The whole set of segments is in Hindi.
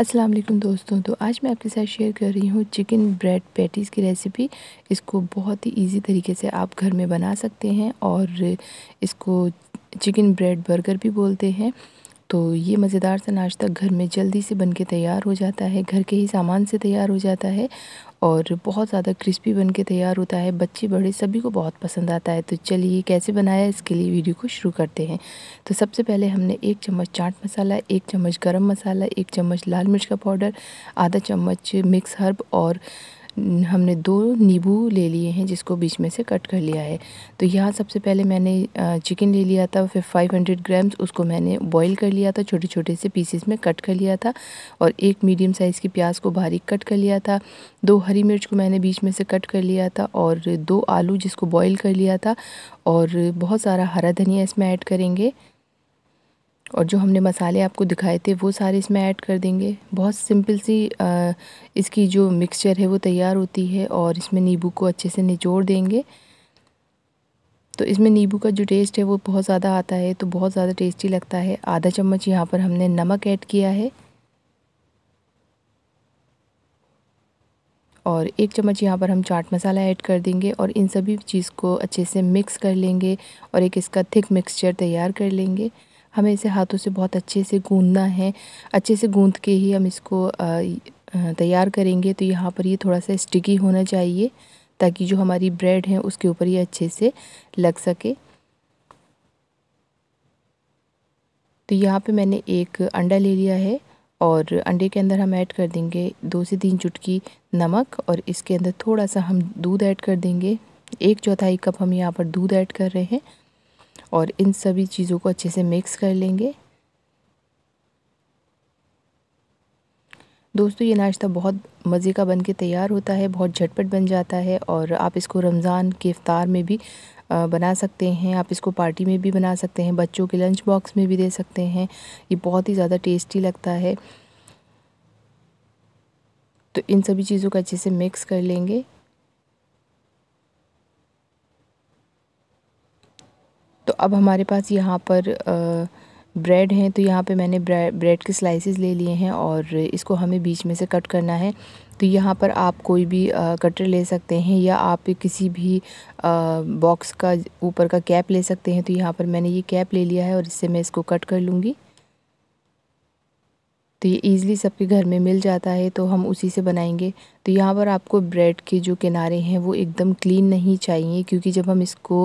अस्सलाम वालेकुम दोस्तों तो आज मैं आपके साथ शेयर कर रही हूँ चिकन ब्रेड पैटीज़ की रेसिपी इसको बहुत ही इजी तरीके से आप घर में बना सकते हैं और इसको चिकन ब्रेड बर्गर भी बोलते हैं तो ये मज़ेदार सा नाश्ता घर में जल्दी से बन के तैयार हो जाता है घर के ही सामान से तैयार हो जाता है और बहुत ज़्यादा क्रिस्पी बन के तैयार होता है बच्चे बड़े सभी को बहुत पसंद आता है तो चलिए कैसे बनाया इसके लिए वीडियो को शुरू करते हैं तो सबसे पहले हमने एक चम्मच चाट मसाला एक चम्मच गरम मसाला एक चम्मच लाल मिर्च का पाउडर आधा चम्मच मिक्स हर्ब और हमने दो नींबू ले लिए हैं जिसको बीच में से कट कर लिया है तो यहाँ सबसे पहले मैंने चिकन ले लिया था फिर 500 ग्राम्स उसको मैंने बॉईल कर लिया था छोटे छोटे से पीसेस में कट कर लिया था और एक मीडियम साइज़ की प्याज को बारीक कट कर लिया था दो हरी मिर्च को मैंने बीच में से कट कर लिया था और दो आलू जिसको बॉयल कर लिया था और बहुत सारा हरा धनिया इसमें ऐड करेंगे और जो हमने मसाले आपको दिखाए थे वो सारे इसमें ऐड कर देंगे बहुत सिंपल सी आ, इसकी जो मिक्सचर है वो तैयार होती है और इसमें नींबू को अच्छे से निचोड़ देंगे तो इसमें नींबू का जो टेस्ट है वो बहुत ज़्यादा आता है तो बहुत ज़्यादा टेस्टी लगता है आधा चम्मच यहाँ पर हमने नमक ऐड किया है और एक चम्मच यहाँ पर हम चाट मसाला ऐड कर देंगे और इन सभी चीज़ को अच्छे से मिक्स कर लेंगे और एक इसका थिक मिक्सचर तैयार कर लेंगे हमें इसे हाथों से बहुत अच्छे से गूंदना है अच्छे से गूंद के ही हम इसको तैयार करेंगे तो यहाँ पर ये थोड़ा सा स्टिकी होना चाहिए ताकि जो हमारी ब्रेड है उसके ऊपर ये अच्छे से लग सके तो यहाँ पे मैंने एक अंडा ले लिया है और अंडे के अंदर हम ऐड कर देंगे दो से तीन चुटकी नमक और इसके अंदर थोड़ा सा हम दूध ऐड कर देंगे एक चौथाई कप हम यहाँ पर दूध ऐड कर रहे हैं और इन सभी चीज़ों को अच्छे से मिक्स कर लेंगे दोस्तों ये नाश्ता बहुत मज़े का बन के तैयार होता है बहुत झटपट बन जाता है और आप इसको रमज़ान के इफ़ार में भी बना सकते हैं आप इसको पार्टी में भी बना सकते हैं बच्चों के लंच बॉक्स में भी दे सकते हैं ये बहुत ही ज़्यादा टेस्टी लगता है तो इन सभी चीज़ों को अच्छे से मिक्स कर लेंगे अब हमारे पास यहाँ पर ब्रेड हैं तो यहाँ पे मैंने ब्रेड के स्लाइसेस ले लिए हैं और इसको हमें बीच में से कट करना है तो यहाँ पर आप कोई भी कटर ले सकते हैं या आप किसी भी बॉक्स का ऊपर का कैप ले सकते हैं तो यहाँ पर मैंने ये कैप ले लिया है और इससे मैं इसको कट कर लूँगी तो ये ईज़िली सबके घर में मिल जाता है तो हम उसी से बनाएंगे तो यहाँ पर आपको ब्रेड के जो किनारे हैं वो एकदम क्लीन नहीं चाहिए क्योंकि जब हम इसको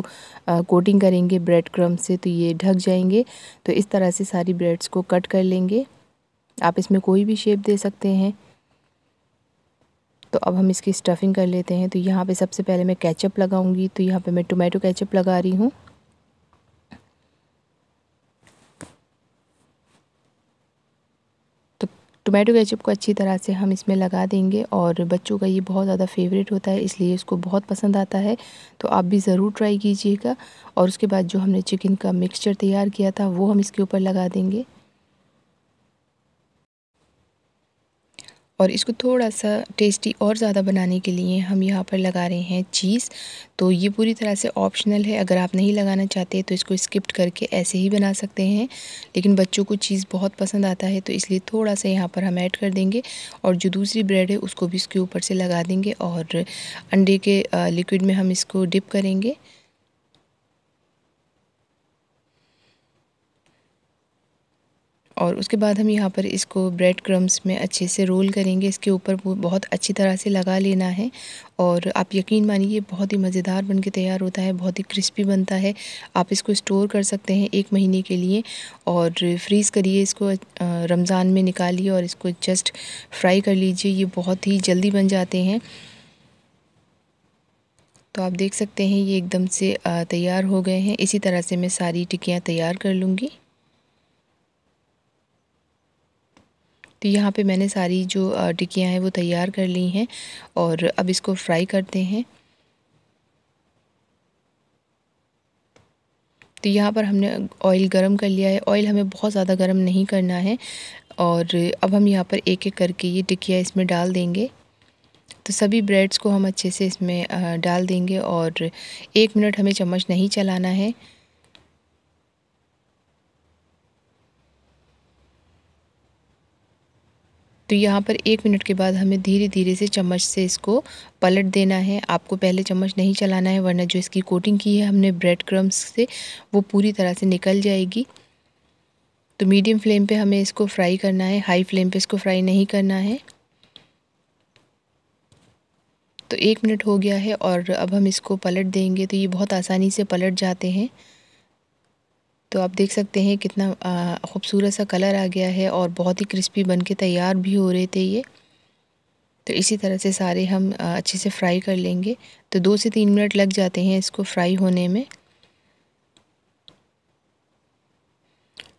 आ, कोटिंग करेंगे ब्रेड क्रम से तो ये ढक जाएंगे तो इस तरह से सारी ब्रेड्स को कट कर लेंगे आप इसमें कोई भी शेप दे सकते हैं तो अब हम इसकी स्टफ़िंग कर लेते हैं तो यहाँ पे सबसे पहले मैं कैचअप लगाऊंगी तो यहाँ पे मैं टोमेटो कैचअप लगा रही हूँ टोमेटो केचप को अच्छी तरह से हम इसमें लगा देंगे और बच्चों का ये बहुत ज़्यादा फेवरेट होता है इसलिए इसको बहुत पसंद आता है तो आप भी ज़रूर ट्राई कीजिएगा और उसके बाद जो हमने चिकन का मिक्सचर तैयार किया था वो हम इसके ऊपर लगा देंगे और इसको थोड़ा सा टेस्टी और ज़्यादा बनाने के लिए हम यहाँ पर लगा रहे हैं चीज़ तो ये पूरी तरह से ऑप्शनल है अगर आप नहीं लगाना चाहते तो इसको स्किप्ट करके ऐसे ही बना सकते हैं लेकिन बच्चों को चीज़ बहुत पसंद आता है तो इसलिए थोड़ा सा यहाँ पर हम ऐड कर देंगे और जो दूसरी ब्रेड है उसको भी इसके ऊपर से लगा देंगे और अंडे के लिक्विड में हम इसको डिप करेंगे और उसके बाद हम यहाँ पर इसको ब्रेड क्रम्स में अच्छे से रोल करेंगे इसके ऊपर वो बहुत अच्छी तरह से लगा लेना है और आप यकीन मानिए बहुत ही मज़ेदार बन के तैयार होता है बहुत ही क्रिस्पी बनता है आप इसको स्टोर कर सकते हैं एक महीने के लिए और फ्रीज़ करिए इसको रमज़ान में निकालिए और इसको जस्ट फ्राई कर लीजिए ये बहुत ही जल्दी बन जाते हैं तो आप देख सकते हैं ये एकदम से तैयार हो गए हैं इसी तरह से मैं सारी टिक्कियाँ तैयार कर लूँगी तो यहाँ पे मैंने सारी जो टिकियाँ हैं वो तैयार कर ली हैं और अब इसको फ्राई करते हैं तो यहाँ पर हमने ऑयल गरम कर लिया है ऑयल हमें बहुत ज़्यादा गरम नहीं करना है और अब हम यहाँ पर एक एक करके ये टिकिया इसमें डाल देंगे तो सभी ब्रेड्स को हम अच्छे से इसमें डाल देंगे और एक मिनट हमें चम्मच नहीं चलाना है तो यहाँ पर एक मिनट के बाद हमें धीरे धीरे से चम्मच से इसको पलट देना है आपको पहले चम्मच नहीं चलाना है वरना जो इसकी कोटिंग की है हमने ब्रेड क्रम्स से वो पूरी तरह से निकल जाएगी तो मीडियम फ्लेम पे हमें इसको फ्राई करना है हाई फ्लेम पे इसको फ्राई नहीं करना है तो एक मिनट हो गया है और अब हम इसको पलट देंगे तो ये बहुत आसानी से पलट जाते हैं तो आप देख सकते हैं कितना खूबसूरत सा कलर आ गया है और बहुत ही क्रिस्पी बन के तैयार भी हो रहे थे ये तो इसी तरह से सारे हम अच्छे से फ्राई कर लेंगे तो दो से तीन मिनट लग जाते हैं इसको फ्राई होने में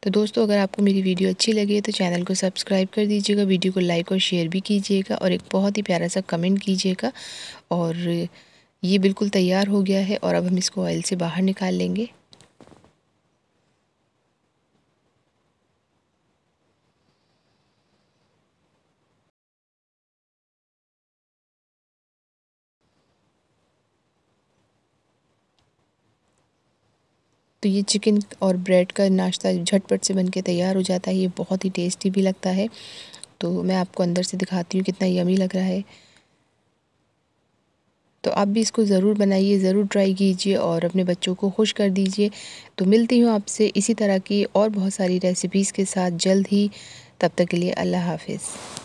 तो दोस्तों अगर आपको मेरी वीडियो अच्छी लगी तो चैनल को सब्सक्राइब कर दीजिएगा वीडियो को लाइक और शेयर भी कीजिएगा और एक बहुत ही प्यारा सा कमेंट कीजिएगा और ये बिल्कुल तैयार हो गया है और अब हम इसको ऑयल से बाहर निकाल लेंगे तो ये चिकन और ब्रेड का नाश्ता झटपट से बन के तैयार हो जाता है ये बहुत ही टेस्टी भी लगता है तो मैं आपको अंदर से दिखाती हूँ कितना यमी लग रहा है तो आप भी इसको ज़रूर बनाइए ज़रूर ट्राई कीजिए और अपने बच्चों को खुश कर दीजिए तो मिलती हूँ आपसे इसी तरह की और बहुत सारी रेसिपीज़ के साथ जल्द ही तब तक के लिए अल्लाह हाफिज़